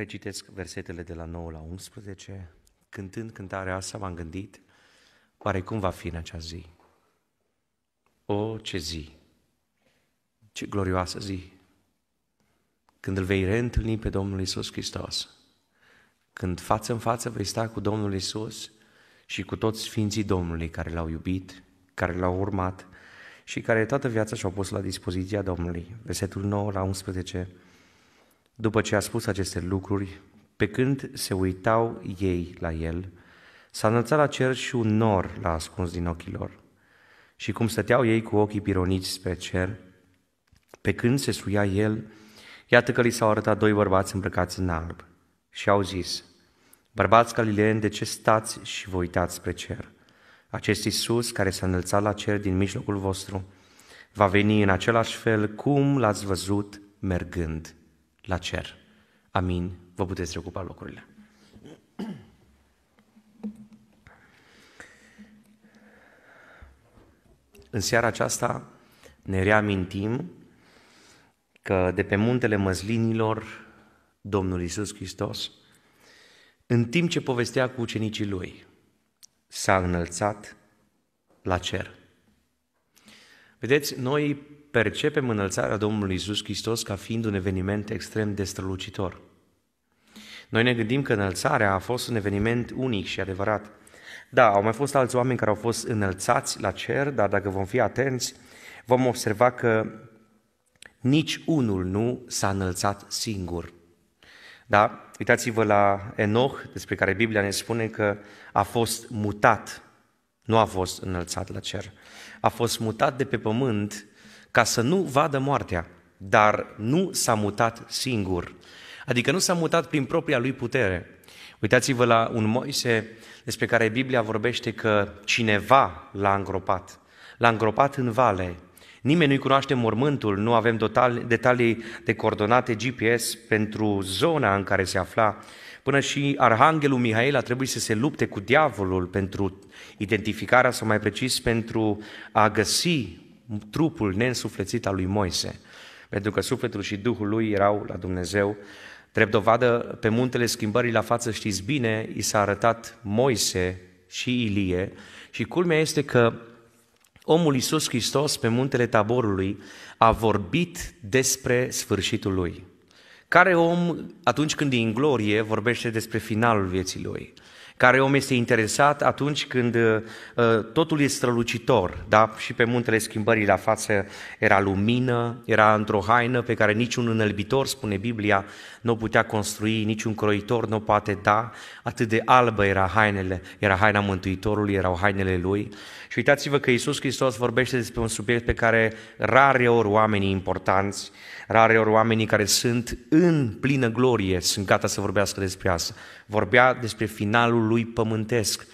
Recitesc versetele de la 9 la 11. Cântând cântarea asta, m-am gândit, oare cum va fi în acea zi? O, ce zi! Ce glorioasă zi! Când îl vei reîntâlni pe Domnul Isus Hristos, când față în față vei sta cu Domnul Isus și cu toți Sfinții Domnului care l-au iubit, care l-au urmat și care toată viața și-au pus la dispoziția Domnului. Versetul 9 la 11 după ce a spus aceste lucruri, pe când se uitau ei la el, s-a înălțat la cer și un nor l-a ascuns din ochii lor. Și cum stăteau ei cu ochii pironiți spre cer, pe când se suia el, iată că li s-au arătat doi bărbați îmbrăcați în alb și au zis, Bărbați galileeni, de ce stați și vă uitați spre cer? Acest Iisus care s-a înălțat la cer din mijlocul vostru va veni în același fel cum l-ați văzut mergând la cer. Amin, vă puteți reocupa locurile. În seara aceasta ne reamintim că de pe muntele măslinilor Domnul Isus Hristos, în timp ce povestea cu ucenicii lui, s-a înălțat la cer. Vedeți, noi percepem înălțarea Domnului Isus Hristos ca fiind un eveniment extrem de strălucitor. Noi ne gândim că înălțarea a fost un eveniment unic și adevărat. Da, au mai fost alți oameni care au fost înălțați la cer, dar dacă vom fi atenți, vom observa că nici unul nu s-a înălțat singur. Da? Uitați-vă la Enoch, despre care Biblia ne spune că a fost mutat, nu a fost înălțat la cer. A fost mutat de pe pământ ca să nu vadă moartea, dar nu s-a mutat singur. Adică nu s-a mutat prin propria lui putere. Uitați-vă la un Moise despre care Biblia vorbește că cineva l-a îngropat. L-a îngropat în vale. Nimeni nu-i cunoaște mormântul, nu avem detalii de coordonate GPS pentru zona în care se afla. Până și Arhanghelul Mihail a trebuit să se lupte cu diavolul pentru identificarea, sau mai precis, pentru a găsi trupul nensuflețit al lui Moise, pentru că sufletul și Duhul lui erau la Dumnezeu. Drept dovadă, pe muntele schimbării la față, știți bine, i s-a arătat Moise și Ilie și culmea este că omul Iisus Hristos pe muntele taborului a vorbit despre sfârșitul lui. Care om, atunci când e în glorie, vorbește despre finalul vieții lui? care om este interesat atunci când uh, totul este strălucitor, da? Și pe muntele schimbării la față era lumină, era într-o haină pe care niciun înălbitor, spune Biblia, nu putea construi, niciun croitor nu poate da, atât de albă era hainele, era haina Mântuitorului, erau hainele lui. Și uitați-vă că Iisus Hristos vorbește despre un subiect pe care rare ori oamenii importanți, rare ori oamenii care sunt în plină glorie, sunt gata să vorbească despre asta. Vorbea despre finalul lui pământesc,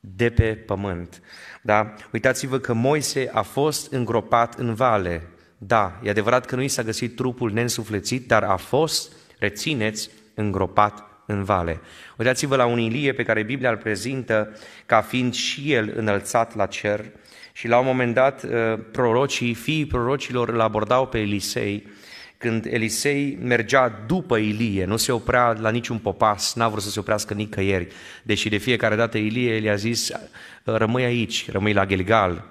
de pe pământ. Da? Uitați-vă că Moise a fost îngropat în vale. Da, e adevărat că nu i s-a găsit trupul nensuflețit, dar a fost, rețineți, îngropat în vale. Uitați-vă la un Ilie pe care Biblia îl prezintă ca fiind și el înălțat la cer și la un moment dat uh, prorocii, fiii prorocilor îl abordau pe Elisei când Elisei mergea după Ilie, nu se oprea la niciun popas, n-a vrut să se oprească nicăieri, deși de fiecare dată Ilie le-a zis, uh, rămâi aici, rămâi la Gilgal,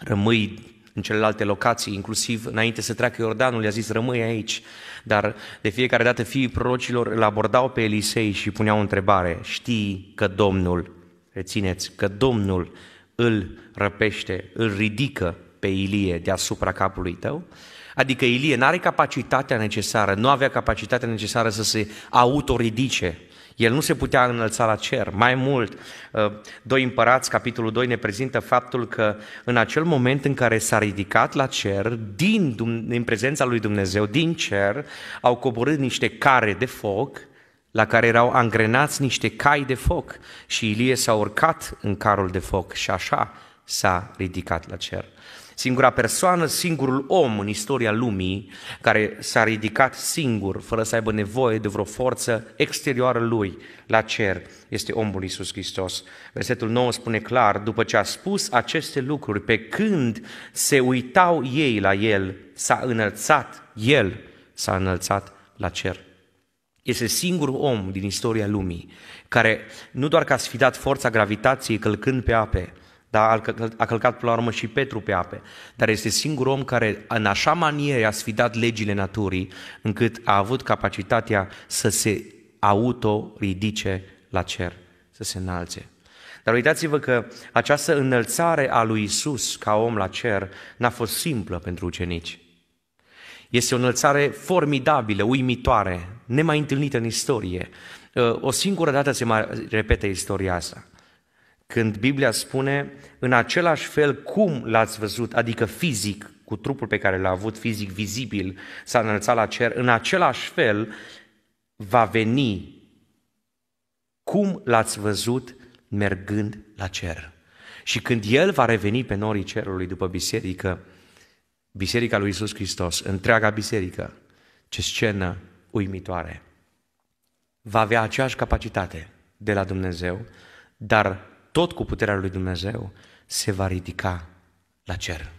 rămâi în celelalte locații, inclusiv înainte să treacă Iordanul, le-a zis, rămâi aici. Dar de fiecare dată fiii prorocilor îl abordau pe Elisei și puneau o întrebare. Știi că Domnul, rețineți, că Domnul îl răpește, îl ridică pe Ilie deasupra capului tău? Adică Ilie nu are capacitatea necesară, nu avea capacitatea necesară să se autoridice el nu se putea înălța la cer. Mai mult, uh, doi împărați, capitolul 2, ne prezintă faptul că în acel moment în care s-a ridicat la cer, din, din prezența lui Dumnezeu, din cer, au coborât niște care de foc, la care erau angrenați niște cai de foc și Ilie s-a urcat în carul de foc și așa s-a ridicat la cer singura persoană, singurul om în istoria lumii care s-a ridicat singur, fără să aibă nevoie de vreo forță exterioară lui la cer, este omul Isus Hristos. Versetul 9 spune clar, după ce a spus aceste lucruri, pe când se uitau ei la el, s-a înălțat, el s-a înălțat la cer. Este singurul om din istoria lumii care nu doar că a sfidat forța gravitației călcând pe ape, da? A călcat până la urmă și Petru pe ape, dar este singurul om care în așa manieră a sfidat legile naturii încât a avut capacitatea să se auto-ridice la cer, să se înalțe. Dar uitați-vă că această înălțare a lui Isus ca om la cer n-a fost simplă pentru ucenici. Este o înălțare formidabilă, uimitoare, nemai întâlnită în istorie. Ă, o singură dată se mai repete istoria asta când Biblia spune în același fel cum l-ați văzut, adică fizic, cu trupul pe care l-a avut fizic vizibil, s-a înălțat la cer, în același fel va veni cum l-ați văzut mergând la cer. Și când El va reveni pe norii cerului după biserică, biserica lui Isus Hristos, întreaga biserică, ce scenă uimitoare, va avea aceeași capacitate de la Dumnezeu, dar tot cu puterea lui Dumnezeu, se va ridica la cer.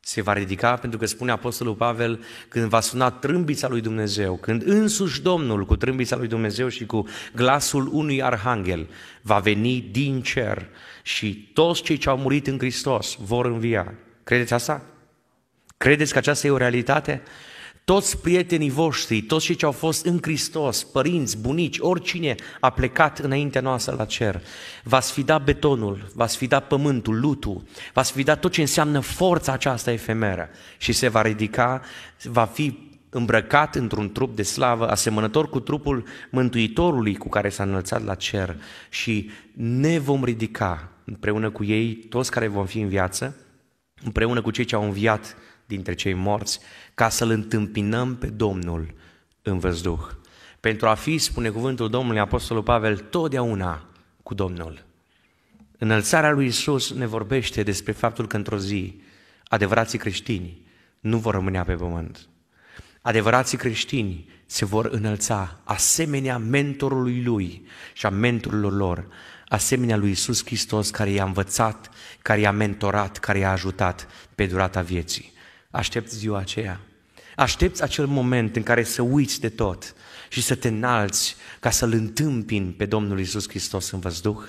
Se va ridica pentru că spune Apostolul Pavel, când va suna trâmbița lui Dumnezeu, când însuși Domnul cu trâmbița lui Dumnezeu și cu glasul unui arhanghel va veni din cer și toți cei ce au murit în Hristos vor învia. Credeți asta? Credeți că aceasta e o realitate? Toți prietenii voștri, toți cei ce au fost în Hristos, părinți, bunici, oricine a plecat înaintea noastră la cer, v-ați fi dat betonul, v-ați fi dat pământul, lutul, v-ați fi dat tot ce înseamnă forța aceasta efemeră și se va ridica, va fi îmbrăcat într-un trup de slavă, asemănător cu trupul Mântuitorului cu care s-a înălțat la cer și ne vom ridica împreună cu ei, toți care vom fi în viață, împreună cu cei ce au înviat dintre cei morți, ca să-L întâmpinăm pe Domnul în văzduh. Pentru a fi, spune cuvântul Domnului Apostolul Pavel, totdeauna cu Domnul. Înălțarea lui Isus ne vorbește despre faptul că într-o zi adevărații creștini nu vor rămâne pe pământ. Adevărații creștini se vor înălța asemenea mentorului lui și a mentorilor lor, asemenea lui Isus Hristos care i-a învățat, care i-a mentorat, care i-a ajutat pe durata vieții aștepți ziua aceea. Aștepți acel moment în care să uiți de tot și să te înalți ca să-L întâmpin pe Domnul Isus Hristos în văzduh?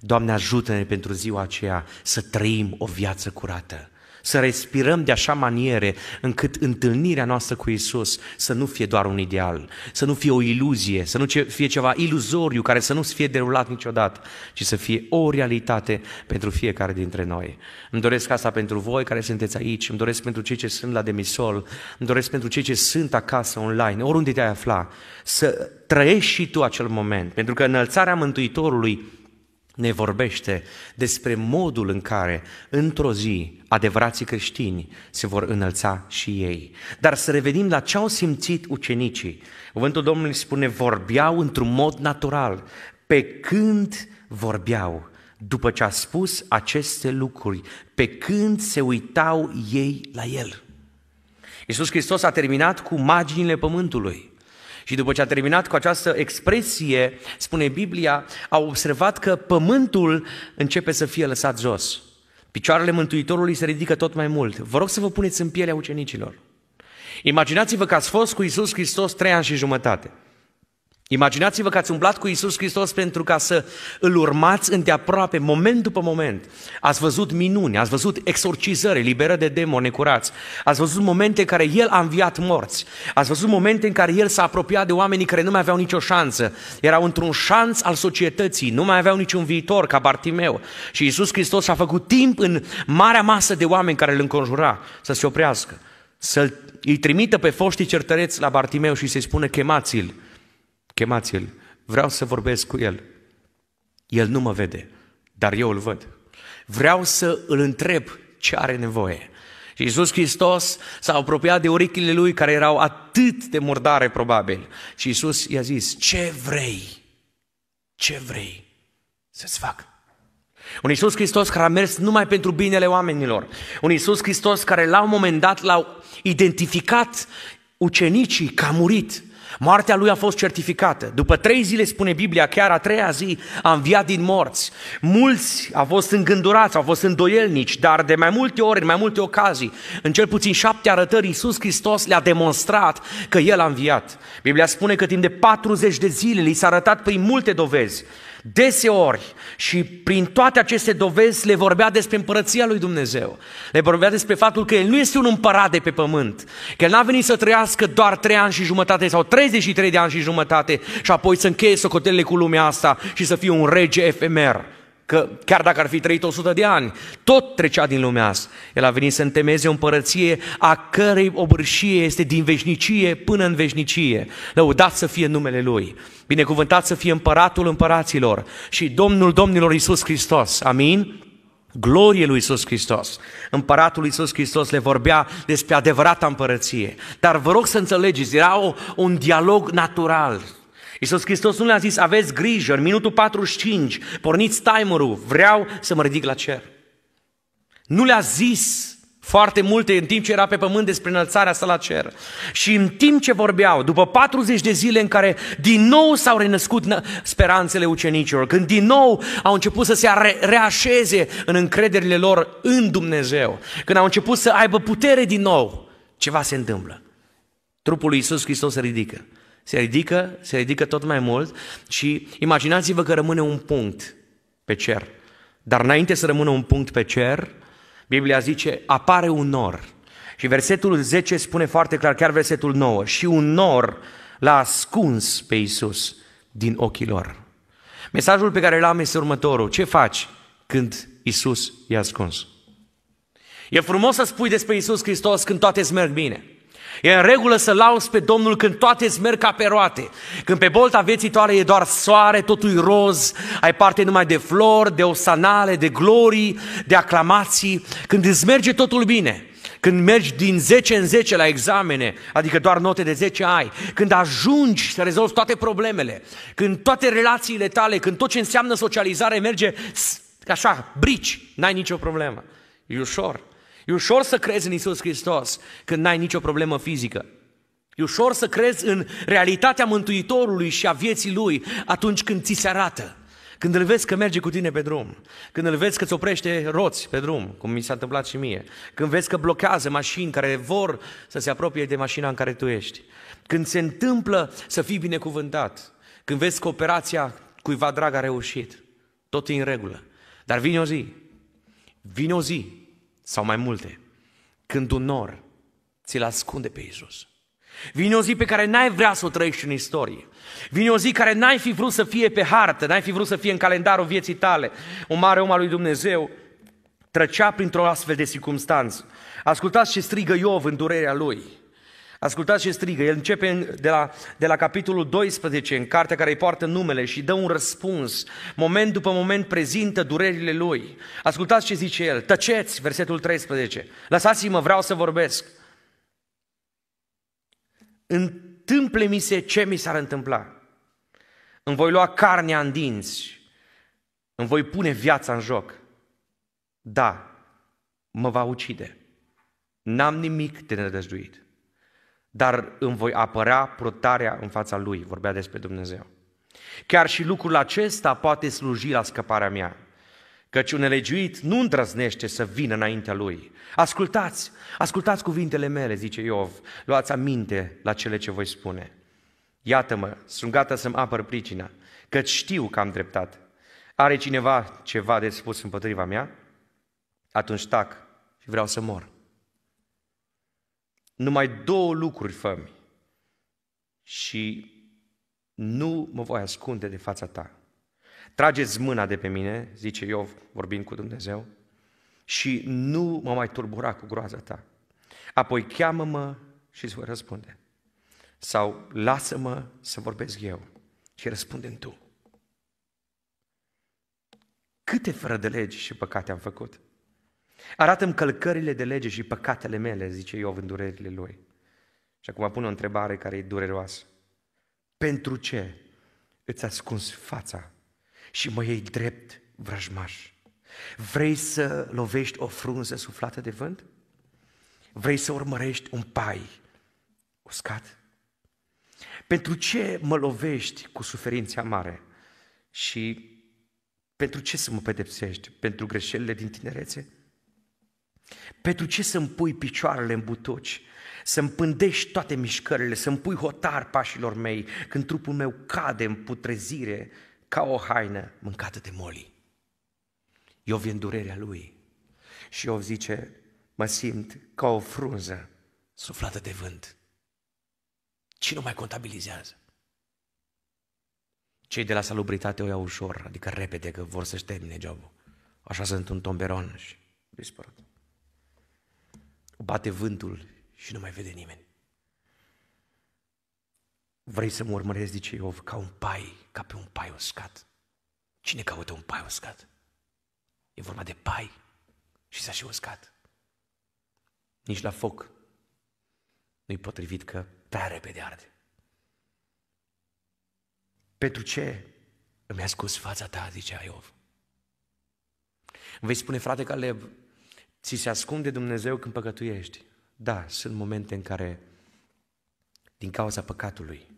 Doamne ajută-ne pentru ziua aceea să trăim o viață curată să respirăm de așa maniere încât întâlnirea noastră cu Isus să nu fie doar un ideal, să nu fie o iluzie, să nu fie ceva iluzoriu care să nu fie derulat niciodată, ci să fie o realitate pentru fiecare dintre noi. Îmi doresc asta pentru voi care sunteți aici, îmi doresc pentru cei ce sunt la demisol, îmi doresc pentru cei ce sunt acasă online, oriunde te-ai afla, să trăiești și tu acel moment, pentru că înălțarea Mântuitorului ne vorbește despre modul în care, într-o zi, adevărații creștini se vor înălța și ei. Dar să revenim la ce au simțit ucenicii. Cuvântul Domnului spune, vorbeau într-un mod natural, pe când vorbeau, după ce a spus aceste lucruri, pe când se uitau ei la el. Iisus Hristos a terminat cu marginile pământului. Și după ce a terminat cu această expresie, spune Biblia, au observat că pământul începe să fie lăsat jos. Picioarele Mântuitorului se ridică tot mai mult. Vă rog să vă puneți în pielea ucenicilor. Imaginați-vă că ați fost cu Isus Hristos trei ani și jumătate. Imaginați-vă că ați umblat cu Isus Hristos pentru ca să îl urmați îndeaproape, moment după moment. Ați văzut minuni, ați văzut exorcizări, liberă de demoni necurați. Ați văzut momente în care El a înviat morți. Ați văzut momente în care El s-a apropiat de oamenii care nu mai aveau nicio șansă. Erau într-un șanț al societății, nu mai aveau niciun viitor ca Bartimeu. Și Isus Hristos a făcut timp în marea masă de oameni care îl înconjura să se oprească. Să îi trimită pe foștii certăreți la Bartimeu și să-i spună chemați-l chemați-l, vreau să vorbesc cu el. El nu mă vede, dar eu îl văd. Vreau să îl întreb ce are nevoie. Și Iisus Hristos s-a apropiat de urechile lui care erau atât de murdare probabil. Și Iisus i-a zis, ce vrei? Ce vrei să-ți fac? Un Iisus Hristos care a mers numai pentru binele oamenilor. Un Iisus Hristos care la un moment dat l-au identificat ucenicii că a murit. Moartea lui a fost certificată. După trei zile, spune Biblia, chiar a treia zi a înviat din morți. Mulți au fost îngândurați, au fost îndoielnici, dar de mai multe ori, în mai multe ocazii, în cel puțin șapte arătări, Iisus Hristos le-a demonstrat că El a înviat. Biblia spune că timp de 40 de zile li s-a arătat prin multe dovezi. Deseori și prin toate aceste dovezi le vorbea despre împărăția lui Dumnezeu. Le vorbea despre faptul că El nu este un împărat de pe pământ, că El n-a venit să trăiască doar 3 ani și jumătate sau 33 de ani și jumătate și apoi să încheie socotelele cu lumea asta și să fie un rege efemer că chiar dacă ar fi trăit 100 de ani, tot trecea din lumea asta. El a venit să întemeze o împărăție a cărei obârșie este din veșnicie până în veșnicie. Lăudat să fie numele Lui, binecuvântat să fie împăratul împăraților și Domnul Domnilor Isus Hristos. Amin? Glorie lui Iisus Hristos. Împăratul Iisus Hristos le vorbea despre adevărata împărăție. Dar vă rog să înțelegeți, era o, un dialog natural. Iisus Hristos nu le-a zis, aveți grijă, în minutul 45, porniți timerul, vreau să mă ridic la cer. Nu le-a zis foarte multe în timp ce era pe pământ despre înălțarea sa la cer. Și în timp ce vorbeau, după 40 de zile în care din nou s-au renăscut speranțele ucenicilor, când din nou au început să se reașeze în încrederile lor în Dumnezeu, când au început să aibă putere din nou, ceva se întâmplă. Trupul lui Iisus Hristos se ridică se ridică, se ridică tot mai mult și imaginați-vă că rămâne un punct pe cer. Dar înainte să rămână un punct pe cer, Biblia zice, apare un nor. Și versetul 10 spune foarte clar, chiar versetul 9, și un nor l-a ascuns pe Isus din ochii lor. Mesajul pe care l-am este următorul. Ce faci când Isus e ascuns? E frumos să spui despre Isus Hristos când toate îți merg bine. E în regulă să lauzi pe Domnul când toate îți merg ca pe roate. Când pe bolta vieții toale e doar soare, totul roz, ai parte numai de flori, de osanale, de glorii, de aclamații. Când îți merge totul bine, când mergi din 10 în 10 la examene, adică doar note de 10 ai, când ajungi să rezolvi toate problemele, când toate relațiile tale, când tot ce înseamnă socializare merge așa, brici, n-ai nicio problemă. E ușor. E ușor să crezi în Isus Hristos când n-ai nicio problemă fizică. E ușor să crezi în realitatea Mântuitorului și a vieții Lui atunci când ți se arată. Când îl vezi că merge cu tine pe drum, când îl vezi că îți oprește roți pe drum, cum mi s-a întâmplat și mie, când vezi că blochează mașini care vor să se apropie de mașina în care tu ești, când se întâmplă să fii binecuvântat, când vezi că operația cuiva drag a reușit, tot e în regulă. Dar vine o zi, vine o zi sau mai multe, când un nor ți-l ascunde pe Iisus. Vine o zi pe care n-ai vrea să o trăiești în istorie. Vine o zi care n-ai fi vrut să fie pe hartă, n-ai fi vrut să fie în calendarul vieții tale. Un mare om al lui Dumnezeu trăcea printr-o astfel de circunstanță. Ascultați ce strigă Iov în durerea lui. Ascultați ce strigă, el începe de la, de la capitolul 12 în cartea care îi poartă numele și dă un răspuns. Moment după moment prezintă durerile lui. Ascultați ce zice el, tăceți, versetul 13, lăsați-mă, vreau să vorbesc. Întâmple mi se ce mi s-ar întâmpla. Îmi voi lua carnea în dinți, îmi voi pune viața în joc. Da, mă va ucide. N-am nimic de nedăjduit dar îmi voi apărea protarea în fața lui, vorbea despre Dumnezeu. Chiar și lucrul acesta poate sluji la scăparea mea, căci un elegiuit nu îndrăznește să vină înaintea lui. Ascultați, ascultați cuvintele mele, zice Iov, luați aminte la cele ce voi spune. Iată-mă, sunt gata să-mi apăr pricina, căci știu că am dreptat. Are cineva ceva de spus împotriva mea? Atunci tac și vreau să mor numai două lucruri fă și nu mă voi ascunde de fața ta. Trageți mâna de pe mine, zice eu vorbind cu Dumnezeu, și nu mă mai turbura cu groaza ta. Apoi cheamă-mă și îți voi răspunde. Sau lasă-mă să vorbesc eu și răspundem tu. Câte fără de legi și păcate am făcut? arată călcările de lege și păcatele mele, zice Iov în durerile lui. Și acum pun o întrebare care e dureroasă. Pentru ce îți ascunzi fața și mă iei drept vrăjmaș? Vrei să lovești o frunză suflată de vânt? Vrei să urmărești un pai uscat? Pentru ce mă lovești cu suferința mare? Și pentru ce să mă pedepsești? Pentru greșelile din tinerețe? Pentru ce să-mi pui picioarele în butuci? Să-mi pândești toate mișcările, să-mi pui hotar pașilor mei, când trupul meu cade în putrezire ca o haină mâncată de moli. Eu vin durerea lui și eu zice, mă simt ca o frunză suflată de vânt. Cine o mai contabilizează? Cei de la salubritate o iau ușor, adică repede, că vor să-și termine jobul. Așa sunt un tomberon și dispărut bate vântul și nu mai vede nimeni. Vrei să mă urmărești, zice Iov, ca un pai, ca pe un pai uscat. Cine caută un pai uscat? E vorba de pai și s-a și uscat. Nici la foc nu-i potrivit că prea repede arde. Pentru ce îmi ascuns fața ta, zicea Iov. Vei spune, frate Caleb, Ți se ascunde Dumnezeu când păcătuiești. Da, sunt momente în care, din cauza păcatului,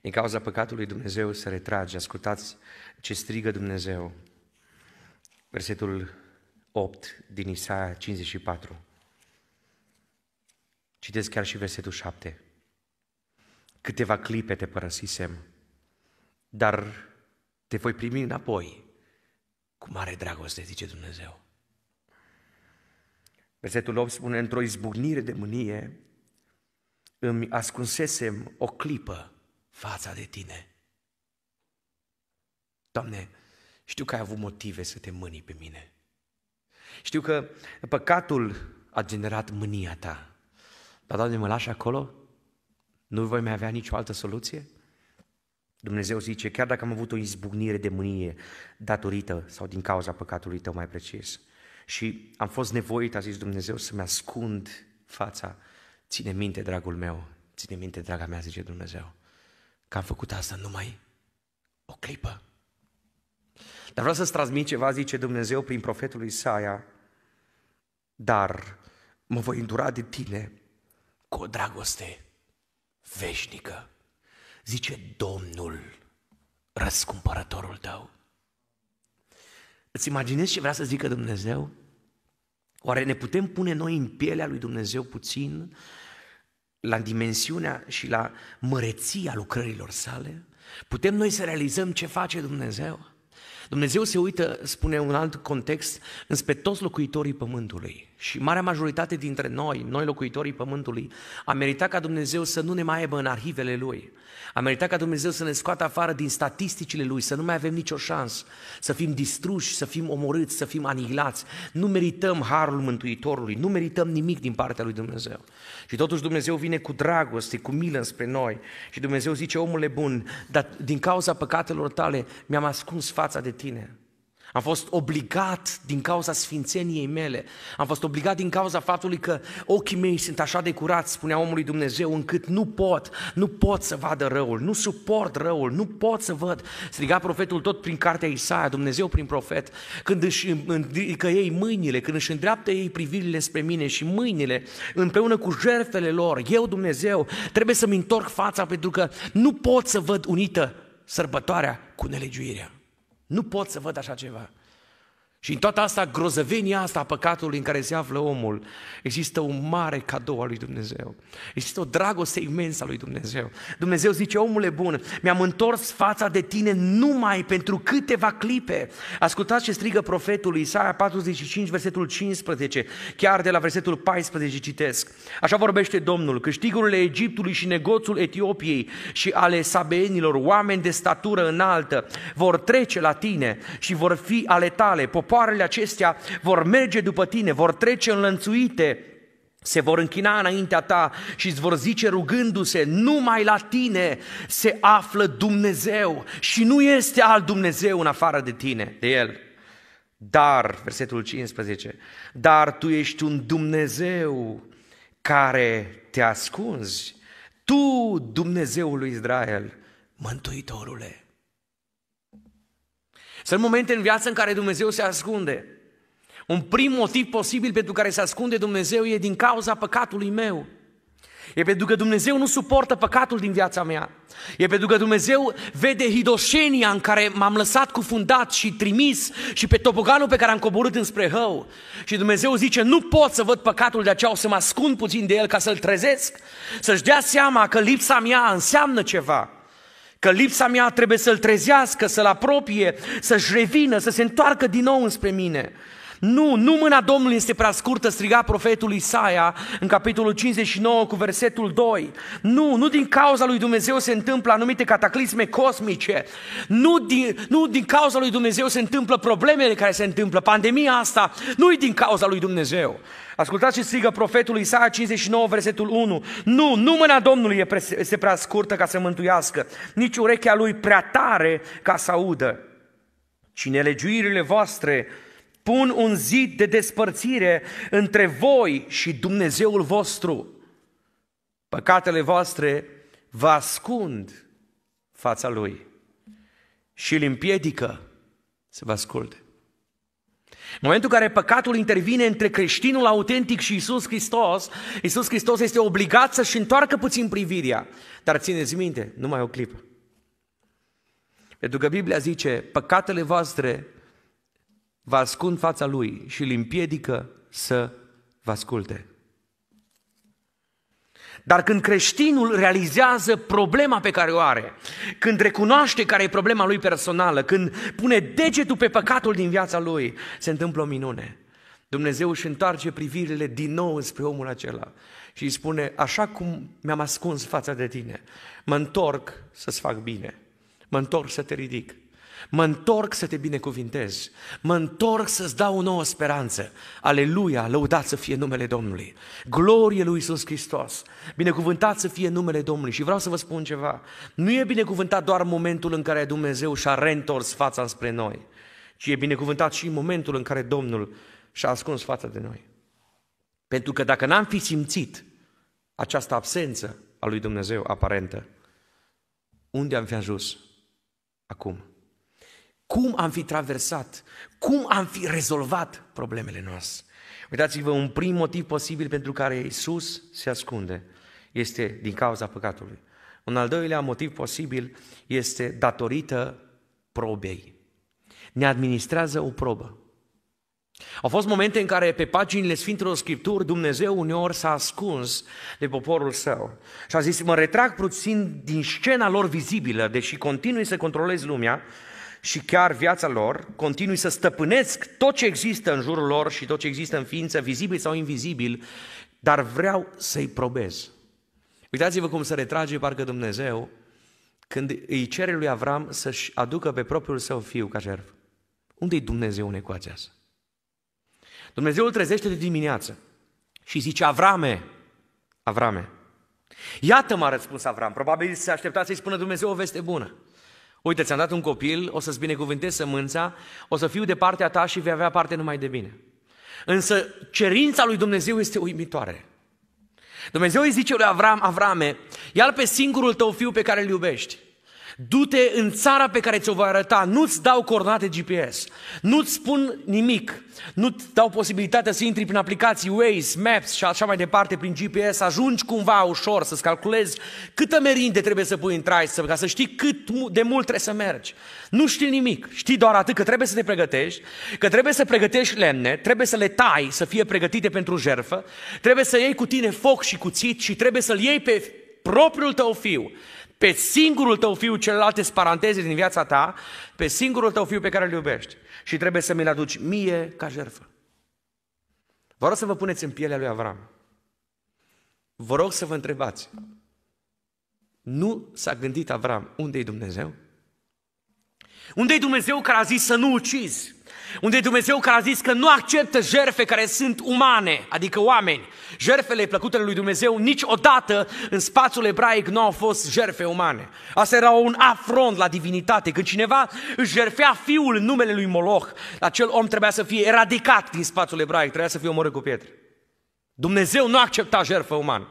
din cauza păcatului Dumnezeu se retrage. Ascultați ce strigă Dumnezeu. Versetul 8 din Isaia 54. Citesc chiar și versetul 7. Câteva clipe te părăsisem, dar te voi primi înapoi cu mare dragoste, zice Dumnezeu. Versetul 8 spune, într-o izbucnire de mânie, îmi ascunsesem o clipă fața de tine. Doamne, știu că ai avut motive să te mâni pe mine. Știu că păcatul a generat mânia ta. Dar, Doamne, mă lași acolo? Nu voi mai avea nicio altă soluție? Dumnezeu zice, chiar dacă am avut o izbucnire de mânie datorită sau din cauza păcatului tău mai precis, și am fost nevoit, a zis Dumnezeu, să-mi ascund fața. Ține minte, dragul meu, ține minte, draga mea, zice Dumnezeu, că am făcut asta numai o clipă. Dar vreau să-ți transmit ceva, zice Dumnezeu prin profetul Isaia, dar mă voi îndura de tine cu o dragoste veșnică. Zice Domnul, răscumpărătorul tău. Îți imaginezi ce vrea să zică Dumnezeu? Oare ne putem pune noi în pielea lui Dumnezeu puțin la dimensiunea și la măreția lucrărilor sale? Putem noi să realizăm ce face Dumnezeu? Dumnezeu se uită, spune un alt context, înspre toți locuitorii pământului. Și marea majoritate dintre noi, noi locuitorii pământului, a meritat ca Dumnezeu să nu ne mai aibă în arhivele Lui. A meritat ca Dumnezeu să ne scoată afară din statisticile Lui, să nu mai avem nicio șansă, să fim distruși, să fim omorâți, să fim anihilați. Nu merităm harul Mântuitorului, nu merităm nimic din partea Lui Dumnezeu. Și totuși Dumnezeu vine cu dragoste, cu milă spre noi. Și Dumnezeu zice, omule bun, dar din cauza păcatelor tale mi-am ascuns fața de tine. Am fost obligat din cauza sfințeniei mele, am fost obligat din cauza faptului că ochii mei sunt așa de curați, spunea omului Dumnezeu, încât nu pot, nu pot să vadă răul, nu suport răul, nu pot să văd. Striga profetul tot prin cartea Isaia, Dumnezeu prin profet, când își îndrică ei mâinile, când își îndreaptă ei privirile spre mine și mâinile, împreună cu jertfele lor, eu Dumnezeu, trebuie să-mi întorc fața pentru că nu pot să văd unită sărbătoarea cu nelegiuirea. Nu pot să văd așa ceva. Și în toată asta, grozăvenia asta a păcatului în care se află omul, există un mare cadou al lui Dumnezeu. Există o dragoste imensă a lui Dumnezeu. Dumnezeu zice, omule bun, mi-am întors fața de tine numai pentru câteva clipe. Ascultați ce strigă profetul Isaia 45, versetul 15, chiar de la versetul 14 citesc. Așa vorbește Domnul, câștigurile Egiptului și negoțul Etiopiei și ale sabeenilor, oameni de statură înaltă, vor trece la tine și vor fi ale tale, popoarele acestea vor merge după tine, vor trece înlănțuite, se vor închina înaintea ta și îți vor zice rugându-se, numai la tine se află Dumnezeu și nu este alt Dumnezeu în afară de tine, de El. Dar, versetul 15, dar tu ești un Dumnezeu care te ascunzi. Tu, Dumnezeul lui Israel, Mântuitorule, sunt momente în viață în care Dumnezeu se ascunde. Un prim motiv posibil pentru care se ascunde Dumnezeu e din cauza păcatului meu. E pentru că Dumnezeu nu suportă păcatul din viața mea. E pentru că Dumnezeu vede hidoșenia în care m-am lăsat cufundat și trimis și pe topoganul pe care am coborât înspre hău. Și Dumnezeu zice, nu pot să văd păcatul de aceea, o să mă ascund puțin de el ca să-l trezesc, să-și dea seama că lipsa mea înseamnă ceva. Că lipsa mea trebuie să-l trezească, să-l apropie, să-și revină, să se întoarcă din nou înspre mine. Nu, nu mâna Domnului este prea scurtă, striga profetul Isaia în capitolul 59 cu versetul 2. Nu, nu din cauza lui Dumnezeu se întâmplă anumite cataclisme cosmice. Nu din, nu din cauza lui Dumnezeu se întâmplă problemele care se întâmplă. Pandemia asta nu e din cauza lui Dumnezeu. Ascultați ce strigă profetul Isaia 59, versetul 1. Nu, nu mâna Domnului este prea scurtă ca să mântuiască, nici urechea lui prea tare ca să audă. Și nelegiuirile voastre pun un zid de despărțire între voi și Dumnezeul vostru. Păcatele voastre vă ascund fața Lui și îl împiedică să vă asculte. În momentul în care păcatul intervine între creștinul autentic și Isus Hristos, Isus Hristos este obligat să-și întoarcă puțin privirea. Dar țineți minte, numai o clipă. Pentru că Biblia zice, păcatele voastre vă ascund fața lui și îl împiedică să vă asculte. Dar când creștinul realizează problema pe care o are, când recunoaște care e problema lui personală, când pune degetul pe păcatul din viața lui, se întâmplă o minune. Dumnezeu își întoarce privirile din nou spre omul acela și îi spune, așa cum mi-am ascuns fața de tine, mă întorc să-ți fac bine, mă întorc să te ridic, Mă întorc să te binecuvintez, mă întorc să-ți dau o nouă speranță. Aleluia, lăudat să fie numele Domnului. Glorie lui Iisus Hristos, binecuvântat să fie numele Domnului. Și vreau să vă spun ceva, nu e binecuvântat doar momentul în care Dumnezeu și-a reîntors fața spre noi, ci e binecuvântat și momentul în care Domnul și-a ascuns fața de noi. Pentru că dacă n-am fi simțit această absență a lui Dumnezeu aparentă, unde am fi ajuns acum? Cum am fi traversat? Cum am fi rezolvat problemele noastre? Uitați-vă, un prim motiv posibil pentru care Isus se ascunde este din cauza păcatului. Un al doilea motiv posibil este datorită probei. Ne administrează o probă. Au fost momente în care pe paginile Sfintelor Scripturi Dumnezeu uneori s-a ascuns de poporul său și a zis, mă retrag puțin din scena lor vizibilă, deși continui să controlez lumea, și chiar viața lor, continui să stăpânesc tot ce există în jurul lor și tot ce există în ființă, vizibil sau invizibil, dar vreau să-i probez. Uitați-vă cum se retrage parcă Dumnezeu când îi cere lui Avram să-și aducă pe propriul său fiu ca jertfă. Unde-i Dumnezeu în ecuația asta? Dumnezeu îl trezește de dimineață și zice, Avrame, Avrame, iată m-a răspuns Avram, probabil se aștepta să-i spună Dumnezeu o veste bună. Uite, ți-am dat un copil, o să-ți binecuvântez sămânța, o să fiu de partea ta și vei avea parte numai de bine. Însă cerința lui Dumnezeu este uimitoare. Dumnezeu îi zice lui Avram, Avrame, ia pe singurul tău fiu pe care îl iubești Du-te în țara pe care ți-o voi arăta, nu-ți dau coordonate GPS, nu-ți spun nimic, nu-ți dau posibilitatea să intri prin aplicații Waze, Maps și așa mai departe prin GPS, ajungi cumva ușor să-ți calculezi câtă merinde trebuie să pui în trai, ca să știi cât de mult trebuie să mergi. Nu știi nimic, știi doar atât că trebuie să te pregătești, că trebuie să pregătești lemne, trebuie să le tai să fie pregătite pentru jerfă, trebuie să iei cu tine foc și cuțit și trebuie să-l iei pe propriul tău fiu pe singurul tău fiu, celelalte sparanteze din viața ta, pe singurul tău fiu pe care îl iubești. Și trebuie să mi-l aduci mie ca jertfă. Vă rog să vă puneți în pielea lui Avram. Vă rog să vă întrebați. Nu s-a gândit Avram, unde e Dumnezeu? unde e Dumnezeu care a zis să nu ucizi? Unde Dumnezeu care a zis că nu acceptă jerfe care sunt umane, adică oameni. Jerfele plăcutele lui Dumnezeu niciodată în spațiul ebraic nu au fost jerfe umane. Asta era un afront la divinitate. Când cineva își jerfea fiul în numele lui Moloch, acel om trebuia să fie eradicat din spațiul ebraic, trebuia să fie omorât cu pietre. Dumnezeu nu accepta jerfă umană.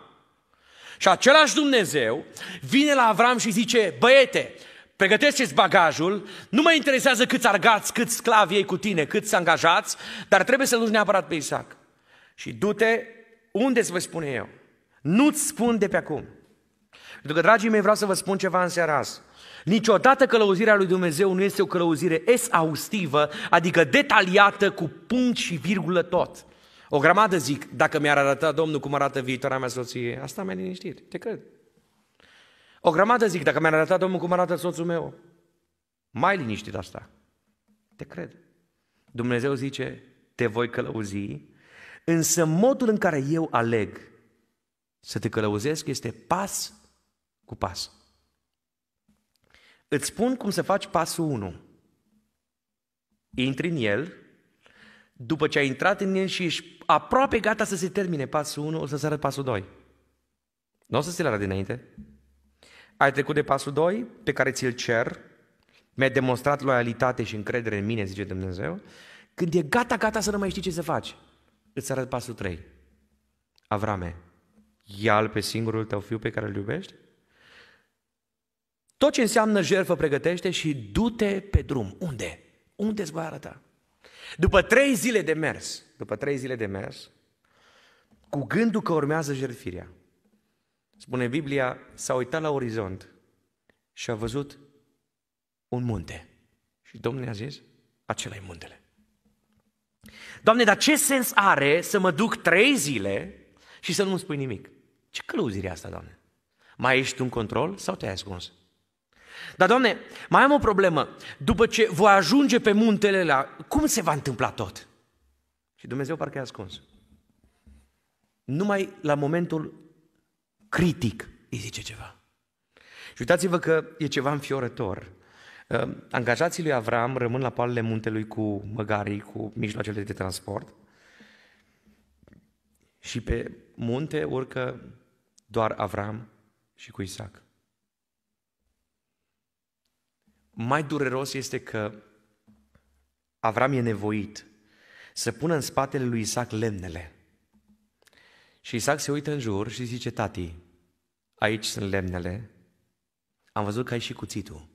Și același Dumnezeu vine la Avram și zice, băiete, Pregătește-ți bagajul, nu mă interesează câți argați, câți sclavi ei cu tine, câți angajați, dar trebuie să-l duci neapărat pe Isaac. Și du-te unde îți voi spune eu. Nu-ți spun de pe acum. Pentru că, dragii mei, vreau să vă spun ceva în seara asta. Niciodată călăuzirea lui Dumnezeu nu este o călăuzire exhaustivă, adică detaliată cu punct și virgulă tot. O grămadă zic, dacă mi-ar arăta Domnul cum arată viitoarea mea soție, asta mi-a liniștit, te cred. O grămadă zic, dacă mi a arătat Domnul cum arată soțul meu, mai liniștit asta. Te cred. Dumnezeu zice, te voi călăuzi, însă modul în care eu aleg să te călăuzesc este pas cu pas. Îți spun cum să faci pasul 1. Intri în el, după ce ai intrat în el și ești aproape gata să se termine pasul 1, o să-ți arăt pasul 2. Nu o să ți-l arăt dinainte. Ai trecut de pasul 2, pe care ți-l cer, mi-ai demonstrat loialitate și încredere în mine, zice Dumnezeu. Când e gata, gata să nu mai știi ce să faci, îți arăt pasul 3. Avrame, ia l pe singurul tău fiu pe care îl iubești? Tot ce înseamnă jertfă pregătește și du-te pe drum. Unde? Unde îți voi arăta? După trei zile de mers, după trei zile de mers, cu gândul că urmează jertfirea, Spune Biblia, s-a uitat la orizont și a văzut un munte. Și Domnul i-a zis, acela e muntele. Doamne, dar ce sens are să mă duc trei zile și să nu-mi spui nimic? Ce călăuzire asta, Doamne? Mai ești un control sau te-ai ascuns? Dar, Doamne, mai am o problemă. După ce voi ajunge pe muntele la, cum se va întâmpla tot? Și Dumnezeu parcă e ascuns. Numai la momentul critic îi zice ceva. Și uitați-vă că e ceva înfiorător. Ehm, angajații lui Avram rămân la palele muntelui cu măgarii, cu mijloacele de transport și pe munte urcă doar Avram și cu Isaac. Mai dureros este că Avram e nevoit să pună în spatele lui Isaac lemnele. Și Isaac se uită în jur și zice, tati, aici sunt lemnele, am văzut că ai și cuțitul,